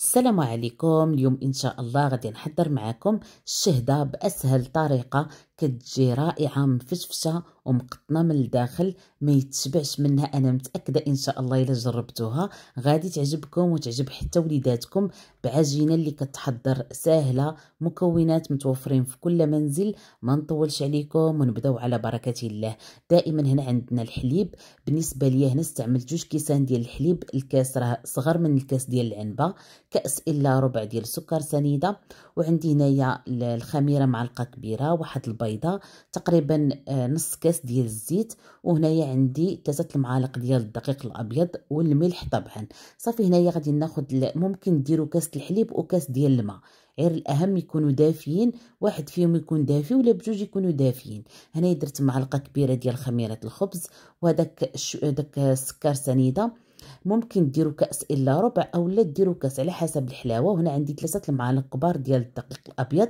السلام عليكم اليوم ان شاء الله غادي نحضر معكم الشهده باسهل طريقه كتجي رائعه مفشفشه ومقطنه من الداخل ما يتسبعش منها انا متاكده ان شاء الله الا جربتوها غادي تعجبكم وتعجب حتى وليداتكم بعجينه اللي كتحضر ساهله مكونات متوفرين في كل منزل ما نطولش عليكم ونبداو على بركه الله دائما هنا عندنا الحليب بالنسبه ليا هنا استعملت جوج كيسان ديال الحليب الكاس راه صغر من الكاس ديال العنبه كاس الا ربع ديال السكر سنيده وعندي هنايا الخميره معلقه كبيره واحد البيضه تقريبا آه، نص كاس كاس ديال الزيت وهنايا عندي ثلاثه المعالق ديال الدقيق الابيض والملح طبعا صافي هنايا غادي ناخذ ممكن ديروا كاس الحليب وكاس ديال الماء غير الاهم يكونوا دافيين واحد فيهم يكون دافي ولا بجوج يكونوا دافيين هنايا درت معلقه كبيره ديال خميره الخبز وهذاك داك السكر سنيده ممكن ديروا كاس الا ربع اولا ديروا كاس على حسب الحلاوه وهنا عندي ثلاثه المعالق كبار ديال الدقيق الابيض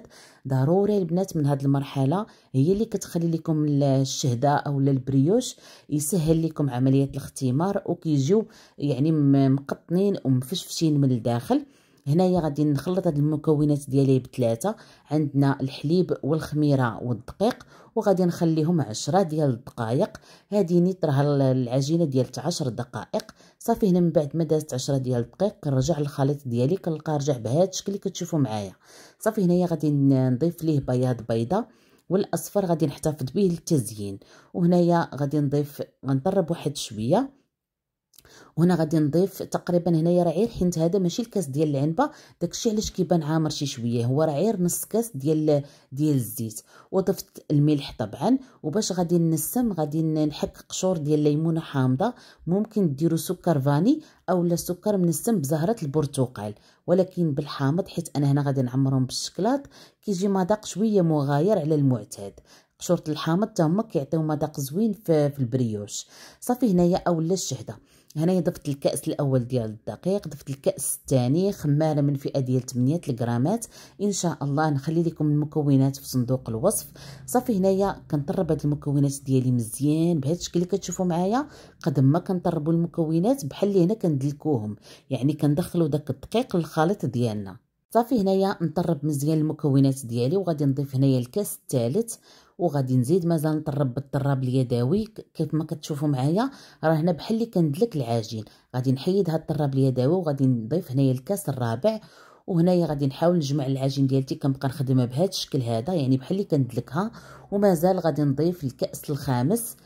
ضروري البنات من هذه المرحله هي اللي كتخلي لكم الشهده اولا البريوش يسهل لكم عمليه الاختمار وكيجيو يعني مقطنين ومفشفشين من الداخل هنايا غادي نخلط هاد المكونات ديالي بثلاثه عندنا الحليب والخميره والدقيق وغادي نخليهم عشرة ديال الدقائق هادي نيت راه العجينه ديال عشر دقائق صافي هنا من بعد ما دازت عشرة ديال الدقائق كنرجع الخليط ديالي كنلقى رجع بهذا الشكل اللي كتشوفوا معايا صافي هنايا غادي نضيف ليه بياض بيضه والاصفر غادي نحتفظ به للتزيين وهنايا غادي نضيف غنطرب واحد شويه وهنا غادي نضيف تقريبا هنايا راه عير حيت هذا ماشي الكاس ديال العنبه داكشي علاش كيبان عامر شي شويه هو راه عير نص كاس ديال ديال الزيت وضفت الملح طبعا وباش غادي نسم غادي نحك قشور ديال الليمونه حامضه ممكن ديروا سكر فاني اولا سكر منسم بزهره البرتقال ولكن بالحامض حيت انا هنا غادي نعمرهم بالشكلاط كيجي مذاق شويه مغاير على المعتاد قشورة الحامض تا هما كيعطيو مذاق زوين في البريوش صافي هنايا اولا الشهده هنايا ضفت الكاس الاول ديال الدقيق ضفت الكاس الثاني خماره من فئه ديال 8 الغرامات ان شاء الله نخلي لكم المكونات في صندوق الوصف صافي هنايا كنطرب هاد المكونات ديالي مزيان بهذا الشكل اللي كتشوفوا معايا قد ما كنطربوا المكونات بحال اللي هنا كندلكوهم يعني كندخلوا داك الدقيق للخليط ديالنا صافي هنايا نطرب مزيان المكونات ديالي وغادي نضيف هنايا الكاس الثالث وغادي نزيد مازال نطرب بالطراب اليدوي كيف ما كتشوفوا معايا راه هنا بحال اللي كندلك العجين غادي نحيد هاد الطراب اليدوي وغادي نضيف هنايا الكاس الرابع وهنايا غادي نحاول نجمع العجين ديالتي كنبقى نخدمها بهذا الشكل هذا يعني بحال اللي كندلكها ومازال غادي نضيف الكاس الخامس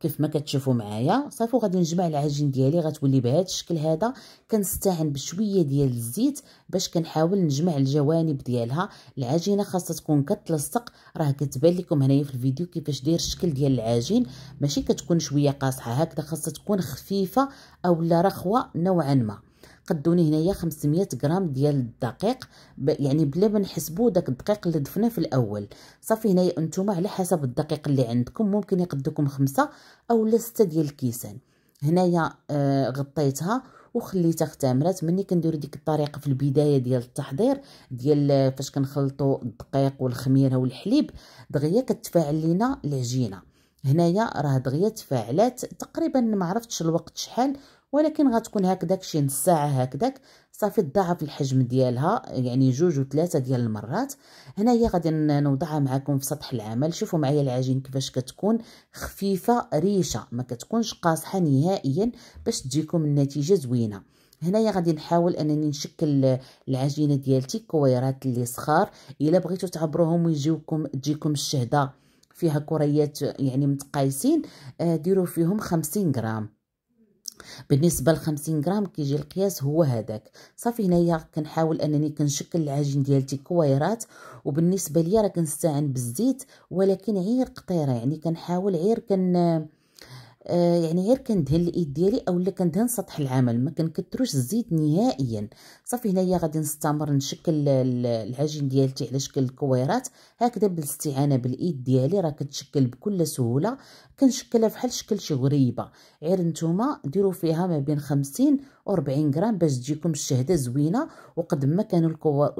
كيف ما كتشوفوا معايا صافي وغادي نجمع العجين ديالي غتولي بهذا الشكل هذا كنستعن بشويه ديال الزيت باش كنحاول نجمع الجوانب ديالها العجينه خاصها تكون كتلصق راه كتبان لكم هنايا في الفيديو كيفاش داير الشكل ديال العجين ماشي كتكون شويه قاصحه هكذا خاصها تكون خفيفه اولا رخوه نوعا ما قدوني هنايا 500 غرام ديال الدقيق يعني بلا ما نحسبوا داك الدقيق اللي ضفناه في الاول صافي هنايا نتوما على حسب الدقيق اللي عندكم ممكن يقدوكم خمسة او ستة ديال الكيسان هنايا آه غطيتها وخليتها اختمرات ملي كندير ديك الطريقه في البدايه ديال التحضير ديال آه، فاش كنخلطوا الدقيق والخميره والحليب دغيا كتفاعل لينا العجينه هنايا راه دغيا تفاعلات تقريبا ما عرفتش الوقت شحال ولكن غتكون هكذاك شي نص ساعه هكذاك صافي تضاعف الحجم ديالها يعني جوج وثلاثه ديال المرات هنايا غادي نوضعها معكم في سطح العمل شوفوا معايا العجين كيفاش كتكون خفيفه ريشه ما كتكونش قاصحه نهائيا باش تجيكم النتيجه زوينه هنايا غادي نحاول انني نشكل العجينه ديالتي كويرات اللي صخار الا بغيتو تعبروهم ويجيوكم تجيكم الشهده فيها كريات يعني متقايسين آه، ديروا فيهم خمسين غرام بالنسبه ل 50 غرام كيجي القياس هو هذاك صافي هنايا كنحاول انني كنشكل العجين ديالتي كويرات وبالنسبه ليا راه كنستعن بالزيت ولكن عير قطيره يعني كنحاول عير كن آه، يعني غير كندهن الايد ديالي اولا كندهن سطح العمل ما كنكثروش الزيت نهائيا صافي هنايا غادي نستمر نشكل العجين ديالتي على شكل الكويرات هكذا بالاستعانه بالايد ديالي راه كتشكل بكل سهوله كنشكلها بحال شكل شي غريبه غير نتوما ديروا فيها ما بين 50 و 40 غرام باش تجيكم الشهده زوينه وقد ما كانوا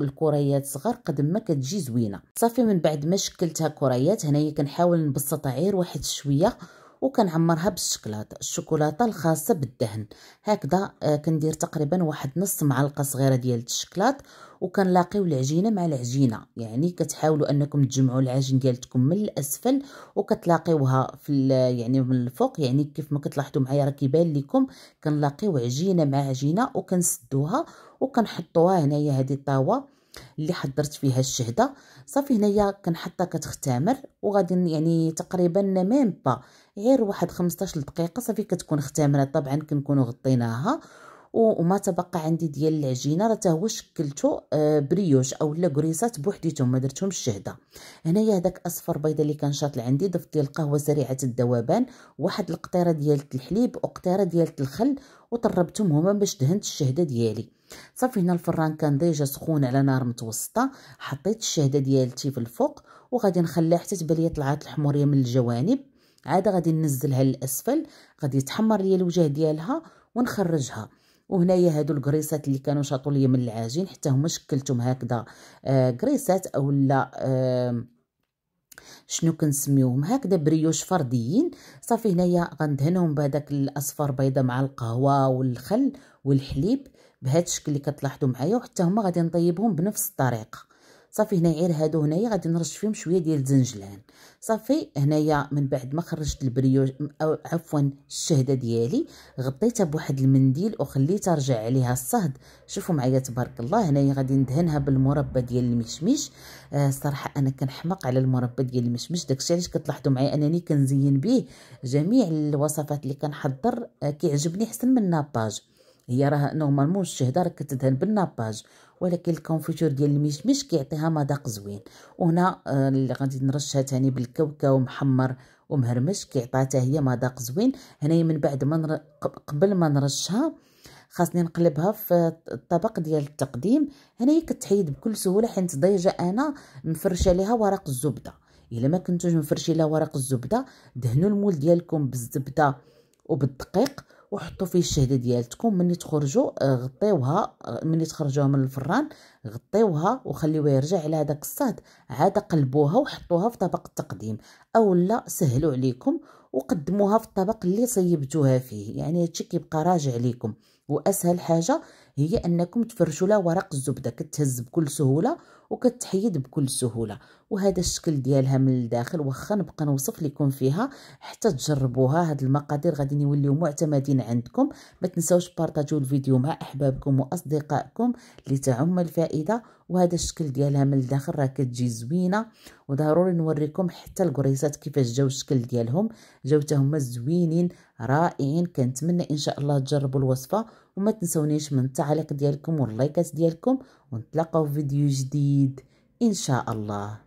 الكريات صغار قد ما كتجي زوينه صافي من بعد ما شكلتها كريات هنايا كنحاول نبسطها غير واحد شويه وكنعمرها بالشكلاط الشوكولاته الخاصه بالدهن هكذا آه، كندير تقريبا واحد نص معلقه صغيره ديال الشكلاط وكنلاقيو العجينه مع العجينه يعني كتحاولوا انكم تجمعوا العجين ديالتكم من الاسفل وكتلاقيوها في يعني من الفوق يعني كيف ما كتلاحظوا معايا راه كيبان لكم كنلاقيو عجينه مع عجينه وكنسدوها وكنحطوها هنايا هذه الطاوه اللي حضرت فيها الشهده صافي هنايا كنحطها كتختمر وغادي يعني تقريبا ميم با غير واحد 15 دقيقه صافي كتكون اختمرت طبعا كنكونوا غطيناها وما تبقى عندي ديال العجينه راه حتى هو شكلته آه، بريوش اولا كريسات بوحديتهم ما درتهمش الشهده هنايا هذاك اصفر بيضه اللي كان شاطل عندي ضفت ليه القهوه سريعه الذوبان واحد القطيره ديال الحليب وقطيره ديال الخل وطربتهم هما باش دهنت الشهده ديالي صافي هنا الفران كان ديجا سخون على نار متوسطه حطيت الشهده ديالتي في الفوق وغادي نخليها حتى تبان لي طلعت الحموريه من الجوانب عاد غادي ننزلها للاسفل غادي يتحمر لي الوجه ديالها ونخرجها وهنايا هادو الكريسات اللي كانوا شاطوا لي من العجين حتى هما شكلتهم هكذا آه كريسات اولا آه شنو كنسميوهم هكذا بريوش فرديين صافي هنايا غندهنهم بهذاك الاصفر بيضه مع القهوه والخل والحليب بهذا الشكل اللي كتلاحظوا معايا وحتى هما غادي نطيبهم بنفس الطريقه صافي هنا غير هادو هنايا غادي نرش فيهم شويه ديال الزنجلان صافي هنايا من بعد ما خرجت البريوش او عفوا الشهده ديالي غطيتها بواحد المنديل وخليتها رجع عليها الصهد شوفوا معايا تبارك الله هنايا غادي ندهنها بالمربى ديال المشمش آه انا كنحماق على المربى ديال المشمش داكشي علاش كتلاحظوا معايا انني كنزين به جميع الوصفات اللي كنحضر آه كيعجبني حسن من الناباج هي راه نورمالمون الشهده راك كتدهن بالناباج ولكن الكونفيتور ديال المشمش كيعطيها مذاق زوين وهنا آه، اللي غادي نرشها تاني بالكاوكاو محمر ومهرمش كيعطيها حتى هي مذاق زوين هنايا من بعد ما نر... قبل ما نرشها خاصني نقلبها في الطبق ديال التقديم هنايا كتحيد بكل سهوله حيت ضيجه انا مفرشه ليها ورق الزبده الا ما كنتوش مفرشي لها ورق الزبده دهنوا المول ديالكم بالزبده وبالدقيق وحطوا فيه الشهده ديالتكم ملي تخرجوا آه، غطيوها آه، ملي تخرجوها من الفران غطيوها وخليوها يرجع على هذاك الصاد عاد قلبوها وحطوها في طبق التقديم اولا سهلوا عليكم وقدموها في الطبق اللي صيبتوها فيه يعني هادشي كيبقى راجع ليكم واسهل حاجه هي انكم تفرشوا لها ورق الزبده كتهز بكل سهوله وكتحيد بكل سهوله وهذا الشكل ديالها من الداخل واخا نبقى نوصف لكم فيها حتى تجربوها هاد المقادير غادي يوليو معتمدين عندكم ما تنساوش بارطاجيو الفيديو مع احبابكم واصدقائكم لتعم الفائده وهذا الشكل ديالها من الداخل راه كتجي زوينه وضروري نوريكم حتى الكريسات كيفاش جاو الشكل ديالهم جاو هما زوينين رائعين كنتمنى ان شاء الله تجربوا الوصفه وما تنسونيش من التعليق ديالكم واللايكات ديالكم ونتلاقاو في فيديو جديد ان شاء الله